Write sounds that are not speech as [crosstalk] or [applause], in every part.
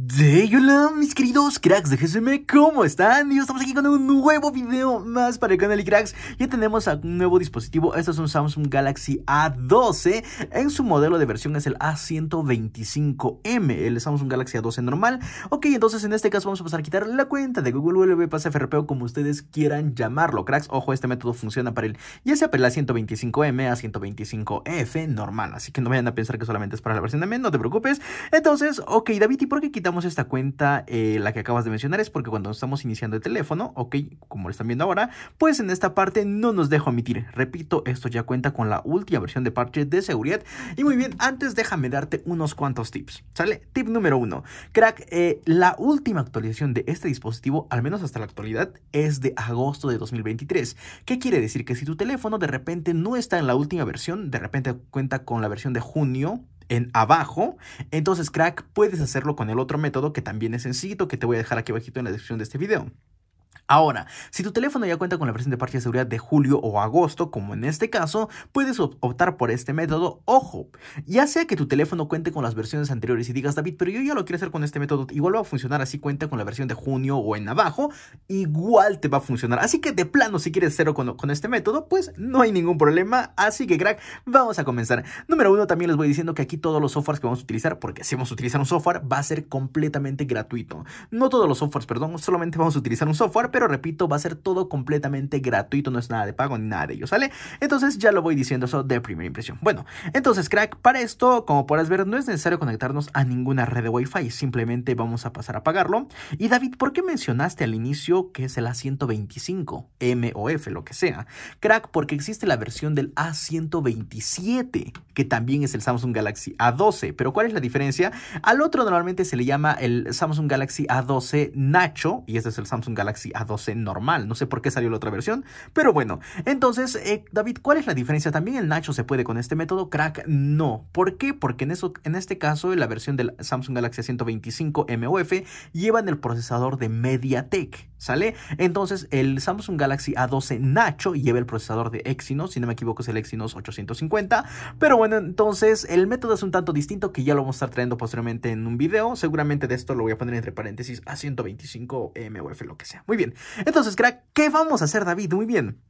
De hola mis queridos cracks de GSM, ¿cómo están? Y estamos aquí con un nuevo video más para el canal y cracks Ya tenemos un nuevo dispositivo, este es un Samsung Galaxy A12 En su modelo de versión es el A125M, el Samsung Galaxy A12 normal Ok, entonces en este caso vamos a pasar a quitar la cuenta de Google pase FRP o como ustedes quieran llamarlo cracks Ojo, este método funciona para el, ya sea para el A125M, A125F normal Así que no vayan a pensar que solamente es para la versión de M, no te preocupes Entonces, ok David, ¿y por qué quitar esta cuenta, eh, la que acabas de mencionar, es porque cuando estamos iniciando el teléfono, ok, como lo están viendo ahora, pues en esta parte no nos dejo omitir. Repito, esto ya cuenta con la última versión de parche de seguridad. Y muy bien, antes déjame darte unos cuantos tips, ¿sale? Tip número uno, crack, eh, la última actualización de este dispositivo, al menos hasta la actualidad, es de agosto de 2023. ¿Qué quiere decir? Que si tu teléfono de repente no está en la última versión, de repente cuenta con la versión de junio, en abajo. Entonces, crack, puedes hacerlo con el otro método que también es sencillo, que te voy a dejar aquí abajito en la descripción de este video. Ahora, si tu teléfono ya cuenta con la versión de parche de seguridad de julio o agosto, como en este caso, puedes optar por este método. Ojo, ya sea que tu teléfono cuente con las versiones anteriores y digas, David, pero yo ya lo quiero hacer con este método, igual va a funcionar así, cuenta con la versión de junio o en abajo, igual te va a funcionar. Así que de plano, si quieres cero con, este método, pues no hay ningún problema. Así que, crack, vamos a comenzar. Número uno, también les voy diciendo que aquí todos los softwares que vamos a utilizar, porque si vamos a utilizar un software, va a ser completamente gratuito. No todos los softwares, perdón, solamente vamos a utilizar un software, pero pero repito, va a ser todo completamente gratuito, no es nada de pago ni nada de ello, ¿sale? Entonces ya lo voy diciendo eso de primera impresión. Bueno, entonces crack, para esto, como podrás ver, no es necesario conectarnos a ninguna red de Wi-Fi, simplemente vamos a pasar a pagarlo. Y David, ¿por qué mencionaste al inicio que es el A125, F, lo que sea? Crack, porque existe la versión del A127, que también es el Samsung Galaxy A12, pero ¿cuál es la diferencia? Al otro normalmente se le llama el Samsung Galaxy A12 Nacho, y este es el Samsung Galaxy A12. 12 normal. No sé por qué salió la otra versión, pero bueno. Entonces, eh, David, ¿cuál es la diferencia? También el Nacho se puede con este método, crack no. ¿Por qué? Porque en, eso, en este caso, la versión del Samsung Galaxy 125 MOF llevan el procesador de MediaTek. ¿Sale? Entonces el Samsung Galaxy A12 Nacho lleva el procesador de Exynos, si no me equivoco es el Exynos 850. Pero bueno, entonces el método es un tanto distinto que ya lo vamos a estar trayendo posteriormente en un video. Seguramente de esto lo voy a poner entre paréntesis a 125 mof lo que sea. Muy bien. Entonces, crack, ¿qué vamos a hacer David? Muy bien.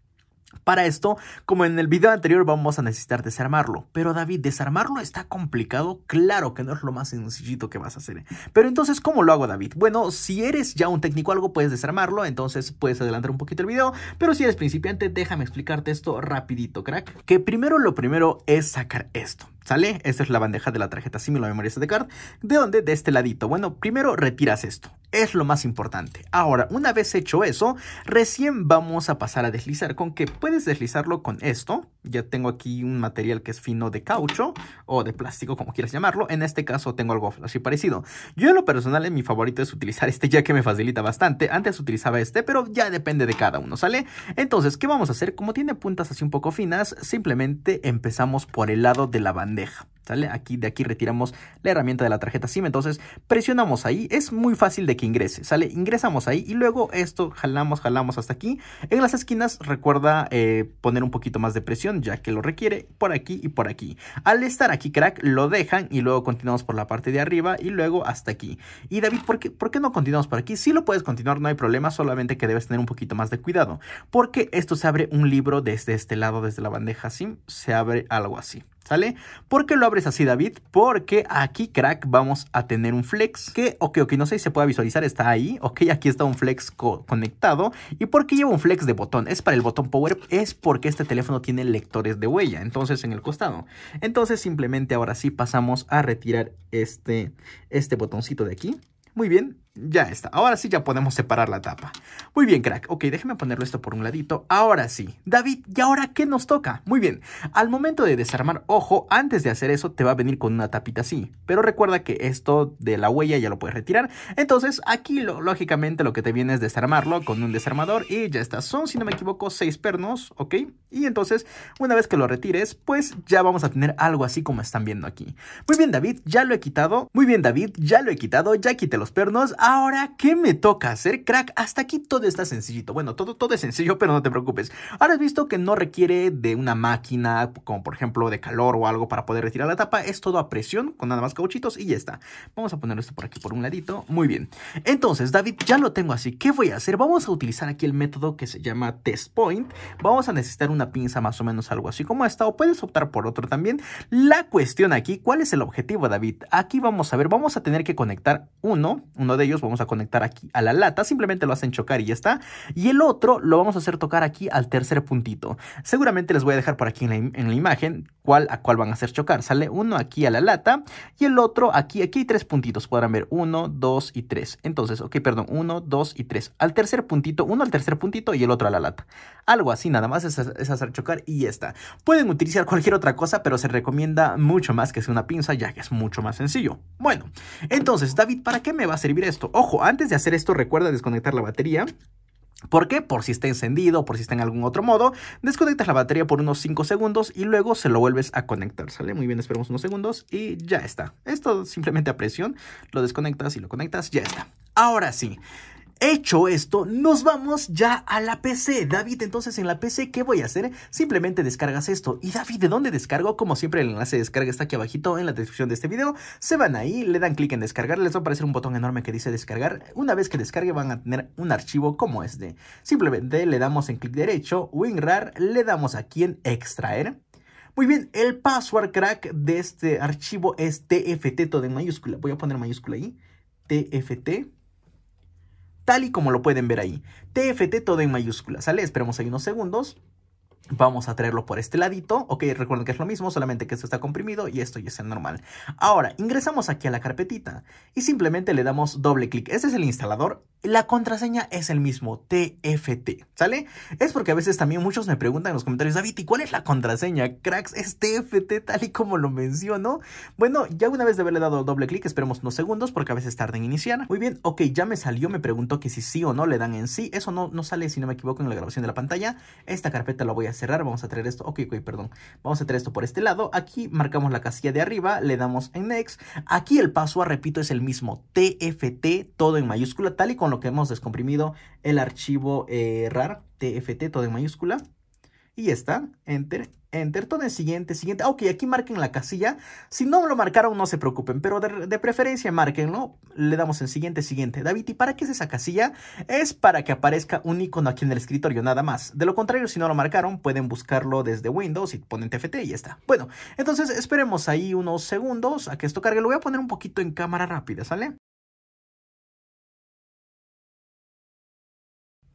Para esto, como en el video anterior, vamos a necesitar desarmarlo. Pero David, ¿desarmarlo está complicado? Claro que no es lo más sencillito que vas a hacer. Pero entonces, ¿cómo lo hago, David? Bueno, si eres ya un técnico algo, puedes desarmarlo, entonces puedes adelantar un poquito el video. Pero si eres principiante, déjame explicarte esto rapidito, crack. Que primero lo primero es sacar esto. ¿Sale? Esta es la bandeja de la tarjeta la memoria SD card. ¿De dónde? De este ladito. Bueno, primero retiras esto. Es lo más importante. Ahora, una vez hecho eso, recién vamos a pasar a deslizar. ¿Con que Puedes deslizarlo con esto ya tengo aquí un material que es fino de caucho o de plástico, como quieras llamarlo. En este caso tengo algo así parecido. Yo en lo personal, mi favorito es utilizar este ya que me facilita bastante. Antes utilizaba este, pero ya depende de cada uno, ¿sale? Entonces, ¿qué vamos a hacer? Como tiene puntas así un poco finas, simplemente empezamos por el lado de la bandeja. ¿sale? Aquí, de aquí retiramos la herramienta de la tarjeta SIM, entonces presionamos ahí, es muy fácil de que ingrese, ¿sale? Ingresamos ahí y luego esto jalamos, jalamos hasta aquí. En las esquinas recuerda eh, poner un poquito más de presión ya que lo requiere por aquí y por aquí. Al estar aquí, crack, lo dejan y luego continuamos por la parte de arriba y luego hasta aquí. Y David, ¿por qué, por qué no continuamos por aquí? Si lo puedes continuar, no hay problema, solamente que debes tener un poquito más de cuidado porque esto se abre un libro desde este lado, desde la bandeja SIM, se abre algo así. ¿Sale? ¿Por qué lo abres así, David? Porque aquí, crack, vamos a tener un flex que, ok, ok, no sé si se puede visualizar, está ahí. Ok, aquí está un flex conectado. ¿Y por qué lleva un flex de botón? Es para el botón power, es porque este teléfono tiene lectores de huella, entonces en el costado. Entonces simplemente ahora sí pasamos a retirar este, este botoncito de aquí. Muy bien, ya está. Ahora sí ya podemos separar la tapa. Muy bien, crack. Ok, déjeme ponerlo esto por un ladito. Ahora sí. David, ¿y ahora qué nos toca? Muy bien. Al momento de desarmar, ojo, antes de hacer eso te va a venir con una tapita así. Pero recuerda que esto de la huella ya lo puedes retirar. Entonces, aquí lógicamente lo que te viene es desarmarlo con un desarmador y ya está. Son, si no me equivoco, seis pernos, ¿ok? Y entonces, una vez que lo retires, pues ya vamos a tener algo así como están viendo aquí. Muy bien, David, ya lo he quitado. Muy bien, David, ya lo he quitado, ya quité los pernos. Ahora, ¿qué me toca hacer, crack? Hasta aquí todo está sencillito. Bueno, todo, todo es sencillo, pero no te preocupes. Ahora has visto que no requiere de una máquina, como por ejemplo de calor o algo para poder retirar la tapa. Es todo a presión, con nada más cauchitos y ya está. Vamos a poner esto por aquí por un ladito. Muy bien. Entonces, David, ya lo tengo así. ¿Qué voy a hacer? Vamos a utilizar aquí el método que se llama test point. Vamos a necesitar un una pinza más o menos algo así como esta o puedes optar por otro también. La cuestión aquí, ¿cuál es el objetivo David? Aquí vamos a ver, vamos a tener que conectar uno, uno de ellos vamos a conectar aquí a la lata, simplemente lo hacen chocar y ya está. Y el otro lo vamos a hacer tocar aquí al tercer puntito. Seguramente les voy a dejar por aquí en la, imagen cuál a cuál van a hacer chocar. Sale uno aquí a la lata y el otro aquí, aquí hay tres puntitos, podrán ver uno, dos y tres. Entonces, ok, perdón, uno, dos y tres. Al tercer puntito, uno al tercer puntito y el otro a la lata. Algo así, nada más es hacer chocar y ya está. Pueden utilizar cualquier otra cosa, pero se recomienda mucho más que sea una pinza, ya que es mucho más sencillo. Bueno, entonces, David, ¿para qué me va a servir esto? Ojo, antes de hacer esto, recuerda desconectar la batería. ¿Por qué? Por si está encendido, por si está en algún otro modo. Desconectas la batería por unos 5 segundos y luego se lo vuelves a conectar. ¿Sale? Muy bien, esperemos unos segundos y ya está. Esto simplemente a presión, lo desconectas y lo conectas, ya está. Ahora sí, Hecho esto, nos vamos ya a la PC. David, entonces en la PC, ¿qué voy a hacer? Simplemente descargas esto. Y David, ¿de dónde descargo? Como siempre, el enlace de descarga está aquí abajito en la descripción de este video. Se van ahí, le dan clic en descargar, les va a aparecer un botón enorme que dice descargar. Una vez que descargue van a tener un archivo como este. Simplemente le damos en clic derecho, WinRAR, le damos aquí en extraer. Muy bien, el password crack de este archivo es TFT, todo en mayúscula. Voy a poner mayúscula ahí. TFT tal y como lo pueden ver ahí. TFT todo en mayúsculas, ¿sale? Esperemos ahí unos segundos. Vamos a traerlo por este ladito, ok, recuerden que es lo mismo, solamente que esto está comprimido y esto ya es el normal. Ahora, ingresamos aquí a la carpetita y simplemente le damos doble clic. Este es el instalador, la contraseña es el mismo, TFT, ¿sale? Es porque a veces también muchos me preguntan en los comentarios, David, ¿y cuál es la contraseña? Cracks, es TFT tal y como lo menciono. Bueno, ya una vez de haberle dado doble clic, esperemos unos segundos porque a veces tarda en iniciar. Muy bien, ok, ya me salió, me preguntó que si sí o no le dan en sí, eso no, no sale si no me equivoco en la grabación de la pantalla. Esta carpeta la voy a cerrar, vamos a traer esto, ok, ok, perdón, vamos a traer esto por este lado, aquí marcamos la casilla de arriba, le damos en Next, aquí el paso repito, es el mismo, TFT, todo en mayúscula, tal y con lo que hemos descomprimido el archivo eh, RAR, TFT, todo en mayúscula, y ya está, Enter, enter, todo siguiente, siguiente. Ah, ok, aquí marquen la casilla. Si no lo marcaron, no se preocupen, pero de, de preferencia márquenlo. Le damos en siguiente, siguiente. David, ¿y para qué es esa casilla? Es para que aparezca un icono aquí en el escritorio, nada más. De lo contrario, si no lo marcaron, pueden buscarlo desde Windows y ponen TFT y ya está. Bueno, entonces esperemos ahí unos segundos a que esto cargue. Lo voy a poner un poquito en cámara rápida, ¿sale?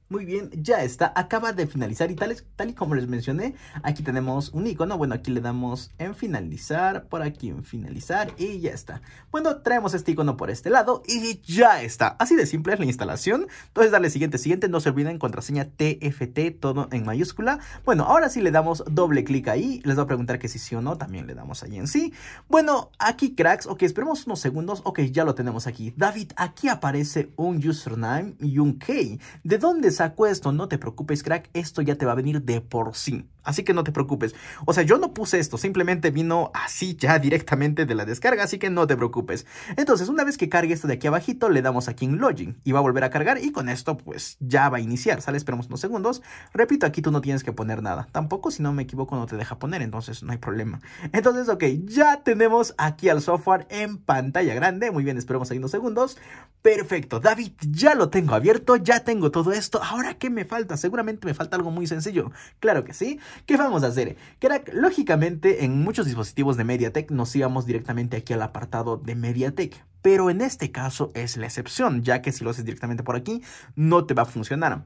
Muy bien, ya está, acaba de finalizar y tal, y como les mencioné, aquí tenemos un icono, bueno, aquí le damos en finalizar, por aquí en finalizar y ya está. Bueno, traemos este icono por este lado y ya está, así de simple es la instalación, entonces darle siguiente, siguiente, no se olviden contraseña TFT, todo en mayúscula. Bueno, ahora sí le damos doble clic ahí, les va a preguntar que si sí o no, también le damos ahí en sí. Bueno, aquí cracks, ok, esperemos unos segundos, ok, ya lo tenemos aquí. David, aquí aparece un username y un key, ¿de dónde saco esto, no te preocupes, crack, esto ya te va a venir de por sí. Así que no te preocupes. O sea, yo no puse esto, simplemente vino así ya [laughs] directamente de la descarga, así que no te preocupes. Entonces, una vez que cargue esto de aquí abajito, le damos aquí en Login y va a volver a cargar y con esto pues ya va a iniciar, ¿sale? Esperamos unos segundos. Repito, aquí tú no tienes que poner nada. Tampoco, si no me equivoco, no te deja poner, entonces no hay problema. Entonces, ok, ya tenemos aquí al software en pantalla grande. Muy bien, esperamos ahí unos segundos. Perfecto, David, ya lo tengo abierto, ya tengo todo esto. ¿Ahora qué me falta? Seguramente me falta algo muy sencillo. Claro que sí. ¿Qué vamos a hacer? Crack, lógicamente en muchos dispositivos de MediaTek nos íbamos directamente aquí al apartado de MediaTek. Pero en este caso es la excepción, ya que si lo haces directamente por aquí, no te va a funcionar.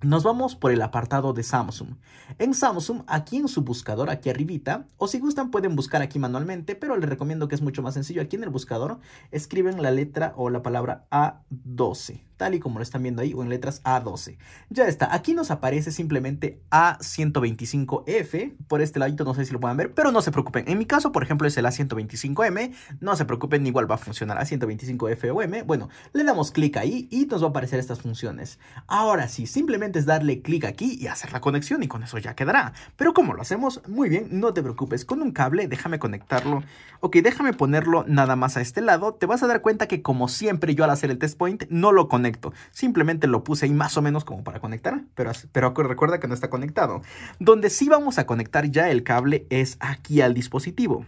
Nos vamos por el apartado de Samsung. En Samsung, aquí en su buscador, aquí arribita, o si gustan pueden buscar aquí manualmente, pero les recomiendo que es mucho más sencillo. Aquí en el buscador escriben la letra o la palabra A12, tal y como lo están viendo ahí, o en letras A12. Ya está, aquí nos aparece simplemente A125F, por este ladito no sé si lo pueden ver, pero no se preocupen. En mi caso, por ejemplo, es el A125M, no se preocupen, igual va a funcionar A125F o M. Bueno, le damos clic ahí y nos va a aparecer estas funciones. Ahora sí, simplemente es darle clic aquí y hacer la conexión y con eso ya quedará. Pero ¿cómo lo hacemos? Muy bien, no te preocupes, con un cable déjame conectarlo. Ok, déjame ponerlo nada más a este lado. Te vas a dar cuenta que como siempre yo al hacer el test point no lo conecto. Simplemente lo puse ahí más o menos como para conectar, pero, pero recuerda que no está conectado. Donde sí vamos a conectar ya el cable es aquí al dispositivo.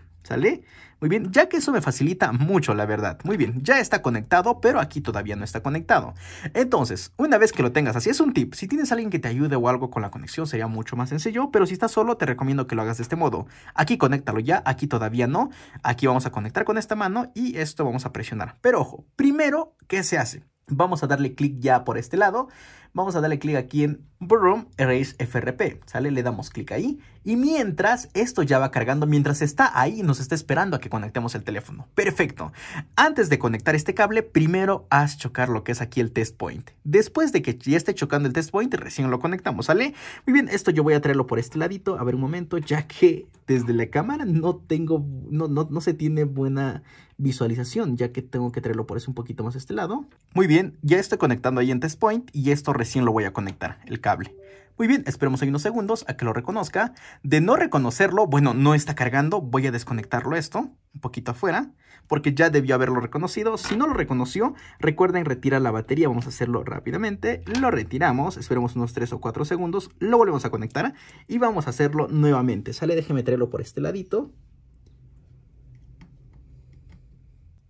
Muy bien, ya que eso me facilita mucho, la verdad. Muy bien, ya está conectado, pero aquí todavía no está conectado. Entonces, una vez que lo tengas así, es un tip. Si tienes alguien que te ayude o algo con la conexión, sería mucho más sencillo, pero si estás solo, te recomiendo que lo hagas de este modo. Aquí conéctalo ya, aquí todavía no. Aquí vamos a conectar con esta mano y esto vamos a presionar. Pero ojo, primero, ¿qué se hace? Vamos a darle clic ya por este lado vamos a darle clic aquí en Broom Erase FRP, ¿sale? Le damos clic ahí y mientras esto ya va cargando, mientras está ahí, nos está esperando a que conectemos el teléfono. Perfecto. Antes de conectar este cable, primero haz chocar lo que es aquí el test point. Después de que ya esté chocando el test point, recién lo conectamos, ¿sale? Muy bien, esto yo voy a traerlo por este ladito, a ver un momento, ya que desde la cámara no tengo, no, no, se tiene buena visualización, ya que tengo que traerlo por eso un poquito más a este lado. Muy bien, ya estoy conectando ahí en test point y esto recién lo voy a conectar, el cable. Muy bien, esperemos ahí unos segundos a que lo reconozca. De no reconocerlo, bueno, no está cargando, voy a desconectarlo esto, un poquito afuera, porque ya debió haberlo reconocido. Si no lo reconoció, recuerden retirar la batería, vamos a hacerlo rápidamente. Lo retiramos, esperemos unos 3 o 4 segundos, lo volvemos a conectar y vamos a hacerlo nuevamente. Sale, déjeme traerlo por este ladito.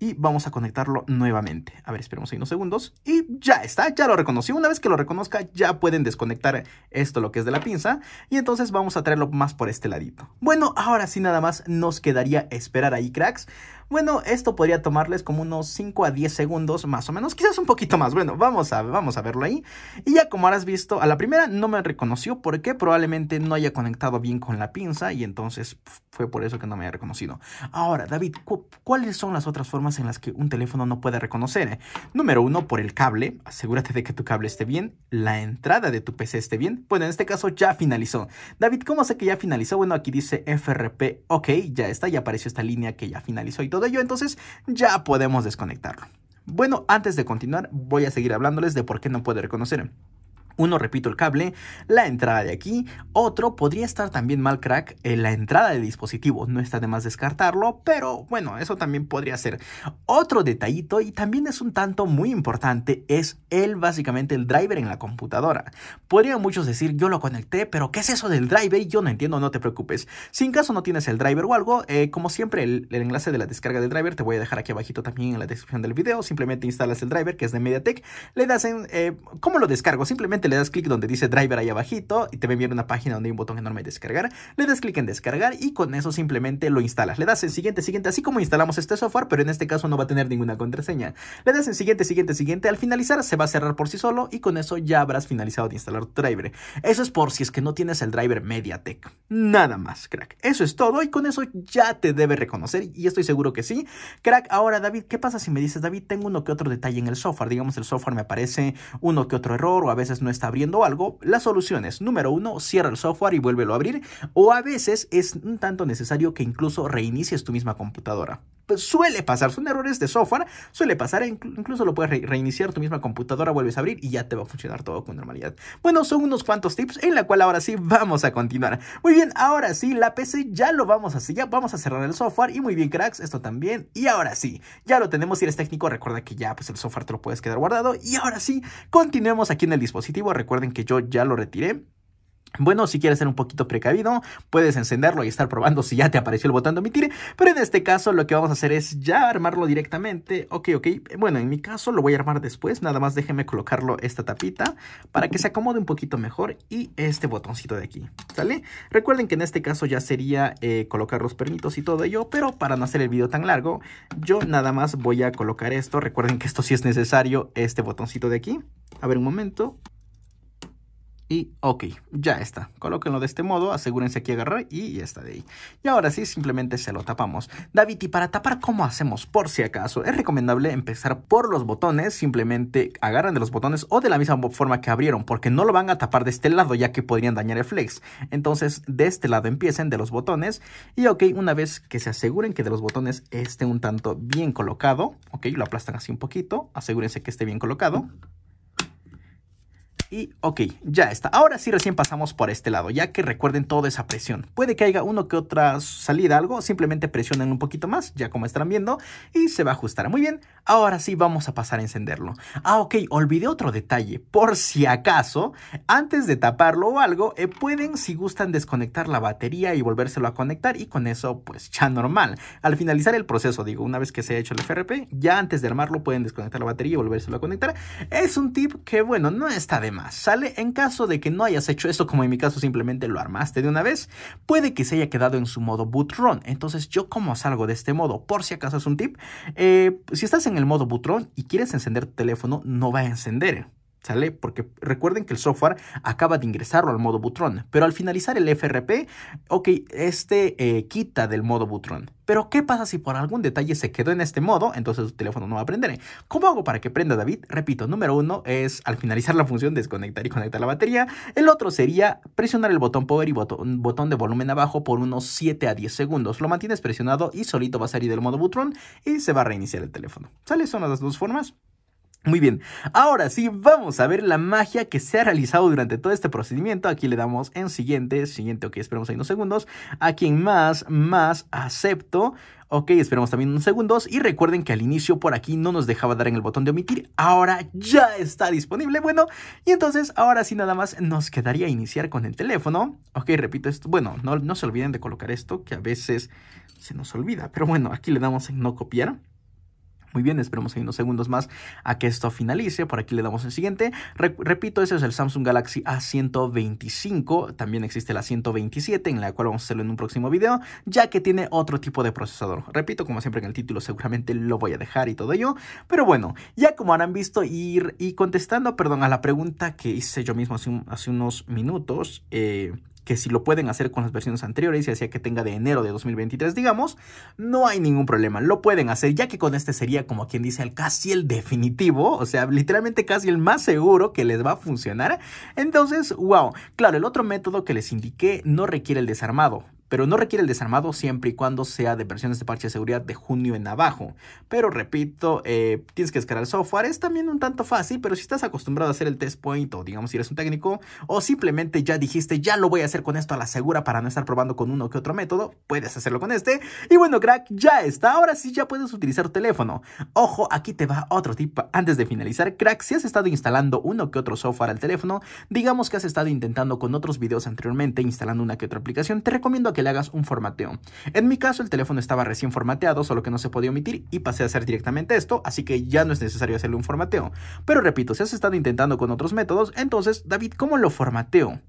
y vamos a conectarlo nuevamente. A ver, esperemos ahí unos segundos y ya está, ya lo reconoció Una vez que lo reconozca ya pueden desconectar esto lo que es de la pinza y entonces vamos a traerlo más por este ladito. Bueno, ahora sí nada más nos quedaría esperar ahí cracks bueno, esto podría tomarles como unos 5 a 10 segundos más o menos, quizás un poquito más. Bueno, vamos a, vamos a verlo ahí. Y ya como habrás visto, a la primera no me reconoció porque probablemente no haya conectado bien con la pinza y entonces fue por eso que no me haya reconocido. Ahora, David, ¿cuáles son las otras formas en las que un teléfono no puede reconocer? Número uno, por el cable. Asegúrate de que tu cable esté bien, la entrada de tu PC esté bien. Bueno, en este caso ya finalizó. David, ¿cómo sé que ya finalizó? Bueno, aquí dice FRP, ok, ya está, ya apareció esta línea que ya finalizó y todo de ello, entonces ya podemos desconectarlo. Bueno, antes de continuar, voy a seguir hablándoles de por qué no puede reconocer. Uno, repito, el cable, la entrada de aquí. Otro, podría estar también mal crack en eh, la entrada del dispositivo. No está de más descartarlo, pero bueno, eso también podría ser. Otro detallito, y también es un tanto muy importante, es el básicamente el driver en la computadora. Podrían muchos decir, yo lo conecté, pero ¿qué es eso del driver? Yo no entiendo, no te preocupes. Si en caso no tienes el driver o algo, eh, como siempre, el, enlace de la descarga del driver te voy a dejar aquí abajito también en la descripción del video. Simplemente instalas el driver que es de MediaTek. Le das en... Eh, ¿Cómo lo descargo? Simplemente le das clic donde dice driver ahí abajito y te va a una página donde hay un botón enorme de descargar. Le das clic en descargar y con eso simplemente lo instalas. Le das en siguiente, siguiente, así como instalamos este software, pero en este caso no va a tener ninguna contraseña. Le das en siguiente, siguiente, siguiente. Al finalizar se va a cerrar por sí solo y con eso ya habrás finalizado de instalar tu driver. Eso es por si es que no tienes el driver MediaTek. Nada más, crack. Eso es todo y con eso ya te debe reconocer y estoy seguro que sí. Crack, ahora David, ¿qué pasa si me dices, David, tengo uno que otro detalle en el software? Digamos, el software me aparece uno que otro error o a veces no es abriendo algo, la solución es, número uno, cierra el software y vuélvelo a abrir, o a veces es un tanto necesario que incluso reinicies tu misma computadora. Pues, suele pasar, son errores de software, suele pasar, e incluso lo puedes reiniciar tu misma computadora, vuelves a abrir y ya te va a funcionar todo con normalidad. Bueno, son unos cuantos tips en la cual ahora sí vamos a continuar. Muy bien, ahora sí, la PC ya lo vamos a hacer, ya vamos a cerrar el software y muy bien cracks, esto también. Y ahora sí, ya lo tenemos, si eres técnico recuerda que ya pues el software te lo puedes quedar guardado y ahora sí, continuemos aquí en el dispositivo, recuerden que yo ya lo retiré. Bueno, si quieres ser un poquito precavido, puedes encenderlo y estar probando si ya te apareció el botón de omitir, pero en este caso lo que vamos a hacer es ya armarlo directamente. Ok, ok, bueno, en mi caso lo voy a armar después, nada más déjeme colocarlo esta tapita para que se acomode un poquito mejor y este botoncito de aquí, ¿sale? Recuerden que en este caso ya sería eh, colocar los permitos y todo ello, pero para no hacer el video tan largo, yo nada más voy a colocar esto. Recuerden que esto sí es necesario, este botoncito de aquí. A ver un momento, y ok, ya está. Colóquenlo de este modo, asegúrense aquí agarrar y ya está de ahí. Y ahora sí, simplemente se lo tapamos. David, y para tapar, ¿cómo hacemos? Por si acaso, es recomendable empezar por los botones, simplemente agarran de los botones o de la misma forma que abrieron, porque no lo van a tapar de este lado ya que podrían dañar el flex. Entonces, de este lado empiecen de los botones y ok, una vez que se aseguren que de los botones esté un tanto bien colocado, ok, lo aplastan así un poquito, asegúrense que esté bien colocado. Y ok, ya está. Ahora sí recién pasamos por este lado, ya que recuerden toda esa presión. Puede que haya uno que otra salida, algo, simplemente presionen un poquito más, ya como están viendo, y se va a ajustar. Muy bien, ahora sí vamos a pasar a encenderlo. Ah, ok, olvidé otro detalle. Por si acaso, antes de taparlo o algo, eh, pueden, si gustan, desconectar la batería y volvérselo a conectar, y con eso, pues ya normal. Al finalizar el proceso, digo, una vez que se ha hecho el FRP, ya antes de armarlo pueden desconectar la batería y volvérselo a conectar. Es un tip que, bueno, no está de más. Sale en caso de que no hayas hecho esto, como en mi caso simplemente lo armaste de una vez, puede que se haya quedado en su modo boot Entonces yo como salgo de este modo, por si acaso es un tip, eh, si estás en el modo boot y quieres encender tu teléfono, no va a encender. ¿Sale? Porque recuerden que el software acaba de ingresarlo al modo butron pero al finalizar el FRP, ok, este eh, quita del modo butron Pero ¿qué pasa si por algún detalle se quedó en este modo? Entonces tu teléfono no va a prender. ¿Cómo hago para que prenda David? Repito, número uno es al finalizar la función desconectar y conectar la batería. El otro sería presionar el botón power y botón, botón de volumen abajo por unos 7 a 10 segundos. Lo mantienes presionado y solito va a salir del modo butron y se va a reiniciar el teléfono. ¿Sale? Son las dos formas. Muy bien, ahora sí, vamos a ver la magia que se ha realizado durante todo este procedimiento. Aquí le damos en siguiente, siguiente, ok, esperamos ahí unos segundos. Aquí en más, más, acepto. Ok, esperamos también unos segundos y recuerden que al inicio por aquí no nos dejaba dar en el botón de omitir, ahora ya está disponible, bueno, y entonces ahora sí nada más nos quedaría iniciar con el teléfono, ok, repito esto, bueno, no, no se olviden de colocar esto que a veces se nos olvida, pero bueno, aquí le damos en no copiar, muy bien, esperemos ahí unos segundos más a que esto finalice. Por aquí le damos el siguiente. repito, ese es el Samsung Galaxy A125. También existe la 127, en la cual vamos a hacerlo en un próximo video, ya que tiene otro tipo de procesador. Repito, como siempre en el título, seguramente lo voy a dejar y todo ello. Pero bueno, ya como habrán visto, ir y contestando, perdón, a la pregunta que hice yo mismo hace, hace unos minutos. Eh, que si lo pueden hacer con las versiones anteriores y hacía que tenga de enero de 2023, digamos, no hay ningún problema, lo pueden hacer, ya que con este sería como quien dice el casi el definitivo, o sea, literalmente casi el más seguro que les va a funcionar. Entonces, wow, claro, el otro método que les indiqué no requiere el desarmado, pero no requiere el desarmado siempre y cuando sea de versiones de parche de seguridad de junio en abajo. Pero repito, eh, tienes que descargar el software, es también un tanto fácil, pero si estás acostumbrado a hacer el test point o digamos si eres un técnico o simplemente ya dijiste ya lo voy a hacer con esto a la segura para no estar probando con uno que otro método, puedes hacerlo con este. Y bueno, crack, ya está, ahora sí ya puedes utilizar tu teléfono. Ojo, aquí te va otro tip antes de finalizar, crack, si has estado instalando uno que otro software al teléfono, digamos que has estado intentando con otros videos anteriormente instalando una que otra aplicación, te recomiendo que le hagas un formateo. En mi caso, el teléfono estaba recién formateado, solo que no se podía omitir y pasé a hacer directamente esto, así que ya no es necesario hacerle un formateo. Pero repito, si has estado intentando con otros métodos, entonces, David, ¿cómo lo formateo?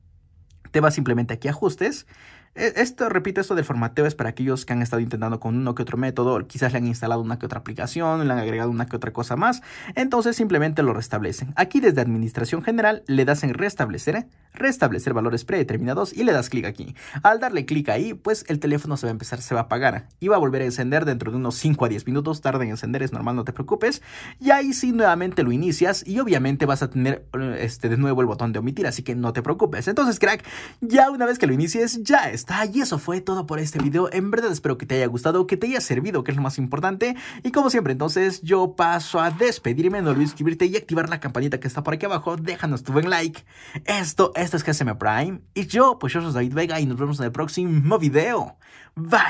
Te vas simplemente aquí a ajustes. E, esto, repito, esto del formateo es para aquellos que han estado intentando con uno que otro método, quizás le han instalado una que otra aplicación, le han agregado una que otra cosa más, entonces simplemente lo restablecen. Aquí desde Administración General le das en Restablecer, restablecer valores predeterminados y le das clic aquí. Al darle clic ahí, pues el teléfono se va a empezar, se va a apagar y va a volver a encender dentro de unos 5 a 10 minutos, tarda en encender, es normal, no te preocupes. Y ahí sí nuevamente lo inicias y obviamente vas a tener eh, este, de nuevo el botón de omitir, así que no te preocupes. Entonces, crack, ya una vez que lo inicies, ya está. Y eso fue todo por este video. En verdad espero que te haya gustado, que te haya servido, que es lo más importante. Y como siempre, entonces yo paso a despedirme, no olvides suscribirte y activar la campanita que está por aquí abajo. Déjanos tu buen like. Esto es esto es GSM Prime. Y yo, pues yo soy David Vega y nos vemos en el próximo video. Bye.